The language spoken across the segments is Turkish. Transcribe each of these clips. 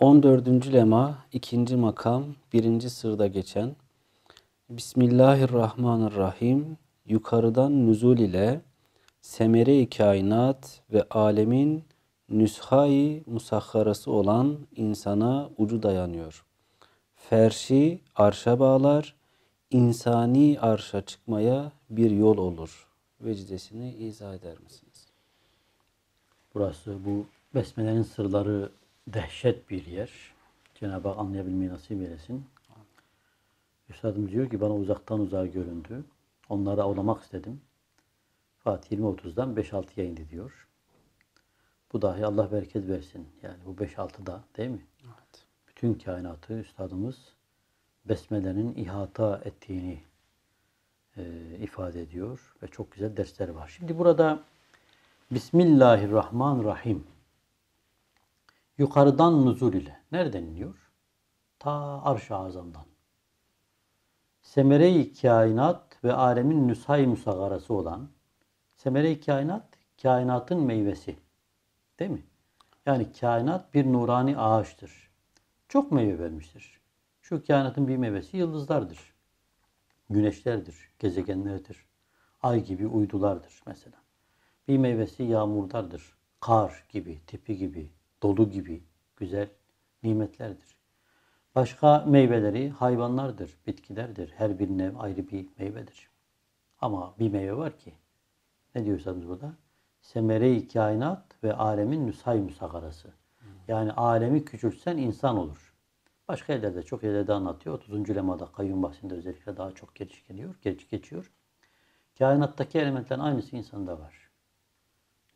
14. lema 2. makam 1. sırda geçen Bismillahirrahmanirrahim yukarıdan nüzul ile semere-i kainat ve alemin nüshayı musahharası olan insana ucu dayanıyor. Ferşi arşa bağlar, insani arşa çıkmaya bir yol olur.'' vecdesini izah eder misiniz? Burası bu besmelerin sırları dehşet bir yer. Cenab-ı Hak anlayabilmeyi nasip eylesin. Üstadım diyor ki bana uzaktan uzağa göründü. Onları avlamak istedim. Fatih 20.30'dan 5-6 yayın diyor. Bu dahi Allah bereket versin. Yani bu 5-6 da değil mi? Evet. Bütün kainatı Üstadımız besmelerin ihata ettiğini e, ifade ediyor ve çok güzel dersler var. Şimdi burada Bismillahirrahmanirrahim yukarıdan nuzul ile. Nereden iniyor? Ta arş-ı azamdan. Semere-i kainat ve alemin nüshay musagarası olan semere-i kainat, kainatın meyvesi. Değil mi? Yani kainat bir nurani ağaçtır. Çok meyve vermiştir. Şu kainatın bir meyvesi yıldızlardır güneşlerdir, gezegenlerdir. Ay gibi uydulardır mesela. Bir meyvesi yağmurlardır. Kar gibi, tipi gibi, dolu gibi güzel nimetlerdir. Başka meyveleri hayvanlardır, bitkilerdir. Her bir nev ayrı bir meyvedir. Ama bir meyve var ki, ne diyorsanız burada? Semere-i kainat ve alemin nüsay müsakarası. Yani alemi küçültsen insan olur. Başka yerlerde çok yerlerde anlatıyor. 30. lemada kayyum bahsinde özellikle daha çok geliş geliyor, geliş geçiyor. Kainattaki elementlerin aynısı insanda var.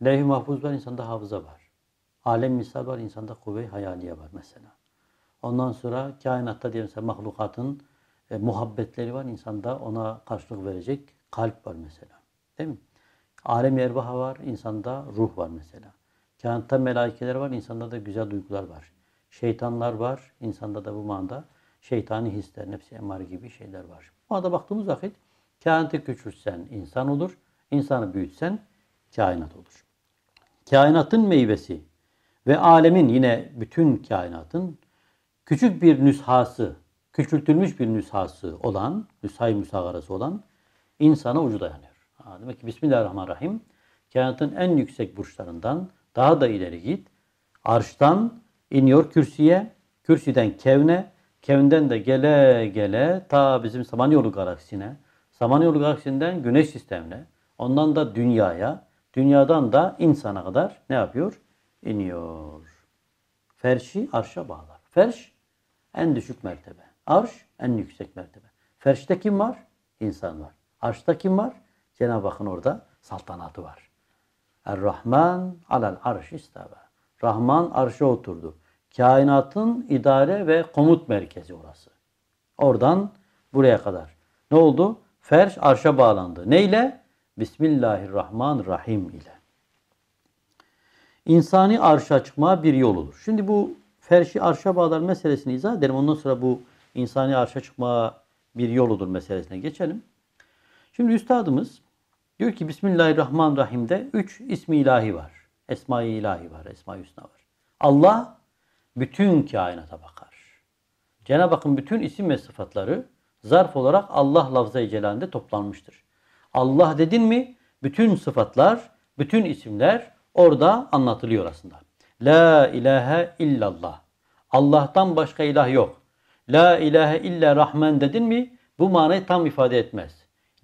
Levh-i mahfuz var, insanda hafıza var. Alem misal var, insanda kuvve hayaliye var mesela. Ondan sonra kainatta diyelim mesela mahlukatın e, muhabbetleri var. insanda ona karşılık verecek kalp var mesela. Değil mi? Alem erbaha var, insanda ruh var mesela. Kainatta melaikeler var, insanda da güzel duygular var. Şeytanlar var. İnsanda da bu manada şeytani hisler, nefsi emar gibi şeyler var. Bu manada baktığımız vakit kainatı küçülsen insan olur. İnsanı büyütsen kainat olur. Kainatın meyvesi ve alemin yine bütün kainatın küçük bir nüshası, küçültülmüş bir nüshası olan, nüshay müsagarası olan insana ucu dayanıyor. Ha, demek ki Bismillahirrahmanirrahim kainatın en yüksek burçlarından daha da ileri git. Arştan iniyor kürsüye. Kürsüden kevne, kevnden de gele gele ta bizim Samanyolu galaksisine, Samanyolu galaksisinden güneş sistemine, ondan da dünyaya, dünyadan da insana kadar ne yapıyor? İniyor. Ferşi arşa bağlar. Ferş en düşük mertebe. Arş en yüksek mertebe. Ferşte kim var? İnsan var. Arşta kim var? Cenab-ı Hakk'ın orada saltanatı var. Er-Rahman alel arş istava. Rahman arşa oturdu. Kainatın idare ve komut merkezi orası. Oradan buraya kadar. Ne oldu? Ferş arşa bağlandı. Ne ile? Bismillahirrahmanirrahim ile. İnsani arşa çıkma bir yoludur. Şimdi bu ferşi arşa bağlar meselesini izah edelim. Ondan sonra bu insani arşa çıkma bir yoludur meselesine geçelim. Şimdi üstadımız diyor ki Bismillahirrahmanirrahim'de üç ismi ilahi var. Esma-i ilahi var, Esma-i Hüsna var. Allah bütün kainata bakar. Cenab-ı Hakk'ın bütün isim ve sıfatları zarf olarak Allah lafza-i celalinde toplanmıştır. Allah dedin mi bütün sıfatlar, bütün isimler orada anlatılıyor aslında. La ilahe illallah. Allah'tan başka ilah yok. La ilahe illa Rahman dedin mi bu manayı tam ifade etmez.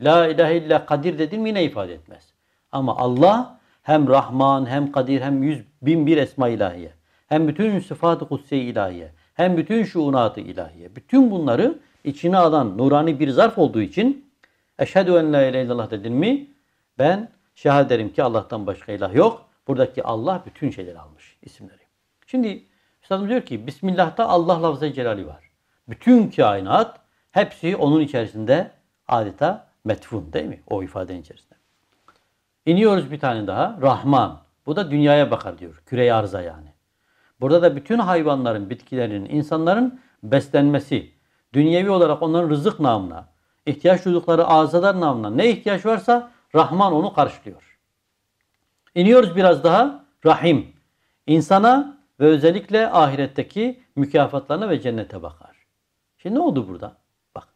La ilahe illa Kadir dedin mi yine ifade etmez. Ama Allah hem Rahman, hem Kadir, hem yüz bin bir esma ilahiye. Hem bütün sıfat-ı kutsi ilahiye. Hem bütün şuunat-ı ilahiye. Bütün bunları içine alan nurani bir zarf olduğu için Eşhedü en la ilahe illallah dedin mi? Ben şahit ederim ki Allah'tan başka ilah yok. Buradaki Allah bütün şeyleri almış isimleri. Şimdi üstadımız diyor ki Bismillah'ta Allah lafzı celali var. Bütün kainat hepsi onun içerisinde adeta metfun değil mi? O ifadenin içerisinde. İniyoruz bir tane daha. Rahman. Bu da dünyaya bakar diyor. Küre arza yani. Burada da bütün hayvanların, bitkilerin, insanların beslenmesi, dünyevi olarak onların rızık namına, ihtiyaç duydukları azalar namına ne ihtiyaç varsa Rahman onu karşılıyor. İniyoruz biraz daha. Rahim. İnsana ve özellikle ahiretteki mükafatlarına ve cennete bakar. Şimdi ne oldu burada? Bak.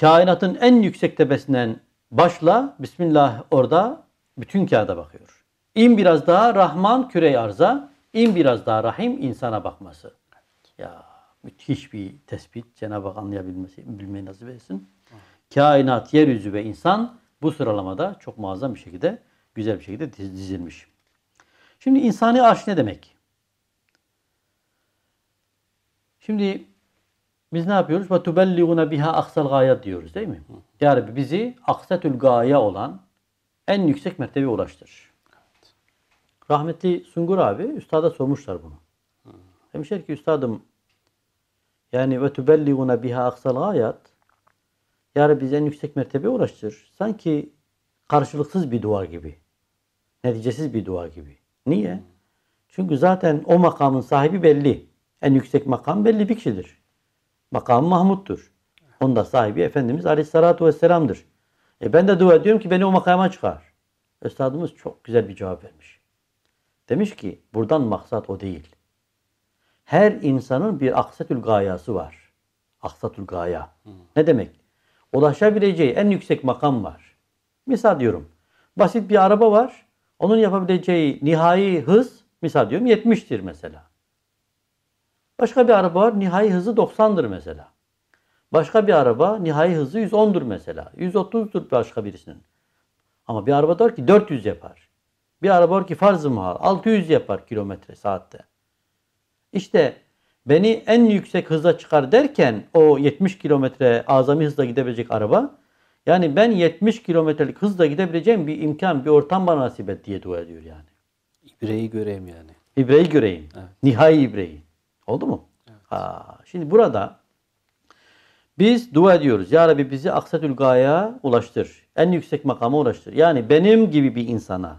Kainatın en yüksek tepesinden Başla Bismillah orada bütün kağıda bakıyor. İn biraz daha Rahman kürey arza, in biraz daha Rahim insana bakması. Ya müthiş bir tespit Cenab-ı Hak anlayabilmesi, bilmeyi nasip etsin. Kainat, yeryüzü ve insan bu sıralamada çok muazzam bir şekilde, güzel bir şekilde dizilmiş. Şimdi insani arş ne demek? Şimdi biz ne yapıyoruz? Ve tubelliğuna biha aksal gaya diyoruz değil mi? Hı. Ya Rabbi bizi aksatül gaya olan en yüksek mertebe ulaştır. Rahmetli Sungur abi üstada sormuşlar bunu. Hı. Demişler ki üstadım yani ve tubelliğuna biha aksal gayat Ya Rabbi bizi en yüksek mertebe ulaştır. Sanki karşılıksız bir dua gibi. Neticesiz bir dua gibi. Niye? Çünkü zaten o makamın sahibi belli. En yüksek makam belli bir kişidir. Makamı Mahmud'dur. onda sahibi Efendimiz Aleyhisselatü Vesselam'dır. E ben de dua ediyorum ki beni o makama çıkar. Üstadımız çok güzel bir cevap vermiş. Demiş ki buradan maksat o değil. Her insanın bir aksatül gayası var. Aksatül gaya. Hı. Ne demek? Ulaşabileceği en yüksek makam var. Misal diyorum. Basit bir araba var. Onun yapabileceği nihai hız misal diyorum 70'tir mesela. Başka bir araba var. Nihai hızı 90'dır mesela. Başka bir araba nihai hızı 110'dur mesela. 130'dur başka birisinin. Ama bir araba var ki 400 yapar. Bir araba var ki farz-ı muhal 600 yapar kilometre saatte. İşte beni en yüksek hıza çıkar derken o 70 kilometre azami hızla gidebilecek araba yani ben 70 kilometrelik hızla gidebileceğim bir imkan, bir ortam bana nasip et diye dua ediyor yani. İbreyi göreyim yani. İbreyi göreyim. Evet. Nihai ibreyi. Oldu mu? Evet. Ha, şimdi burada biz dua ediyoruz. Ya Rabbi bizi aksatül gaya ulaştır. En yüksek makama ulaştır. Yani benim gibi bir insana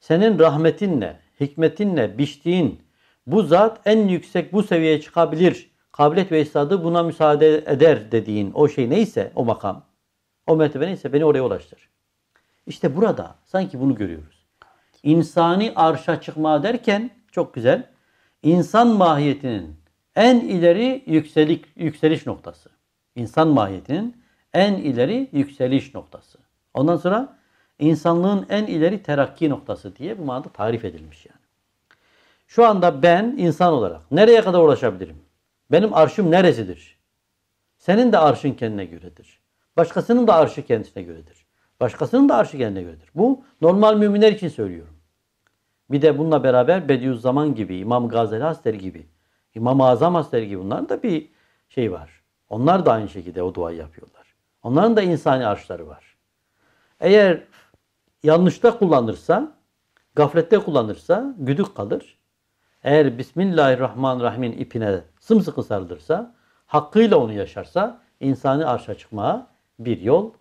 senin rahmetinle, hikmetinle biçtiğin bu zat en yüksek bu seviyeye çıkabilir. Kabiliyet ve istadı buna müsaade eder dediğin o şey neyse o makam, o mertebe neyse beni oraya ulaştır. İşte burada sanki bunu görüyoruz. İnsani arşa çıkma derken çok güzel insan mahiyetinin en ileri yükselik, yükseliş noktası. İnsan mahiyetinin en ileri yükseliş noktası. Ondan sonra insanlığın en ileri terakki noktası diye bu manada tarif edilmiş yani. Şu anda ben insan olarak nereye kadar ulaşabilirim? Benim arşım neresidir? Senin de arşın kendine göredir. Başkasının da arşı kendisine göredir. Başkasının da arşı kendine göredir. Bu normal müminler için söylüyorum. Bir de bununla beraber Bediüzzaman gibi, İmam Gazeli Hazretleri gibi, i̇mam Azam Hazretleri gibi bunların da bir şey var. Onlar da aynı şekilde o duayı yapıyorlar. Onların da insani arşları var. Eğer yanlışta kullanırsa, gaflette kullanırsa güdük kalır. Eğer Bismillahirrahmanirrahim'in ipine sımsıkı sarılırsa, hakkıyla onu yaşarsa insani arşa çıkmaya bir yol